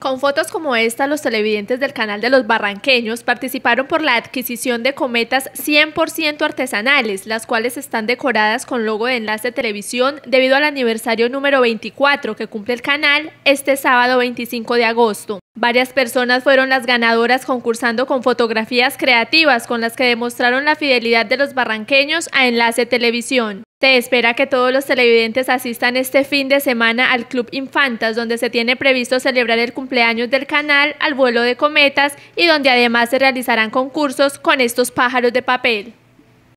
Con fotos como esta, los televidentes del canal de los barranqueños participaron por la adquisición de cometas 100% artesanales, las cuales están decoradas con logo de enlace televisión debido al aniversario número 24 que cumple el canal este sábado 25 de agosto. Varias personas fueron las ganadoras concursando con fotografías creativas con las que demostraron la fidelidad de los barranqueños a Enlace Televisión. Se espera que todos los televidentes asistan este fin de semana al Club Infantas, donde se tiene previsto celebrar el cumpleaños del canal al vuelo de cometas y donde además se realizarán concursos con estos pájaros de papel.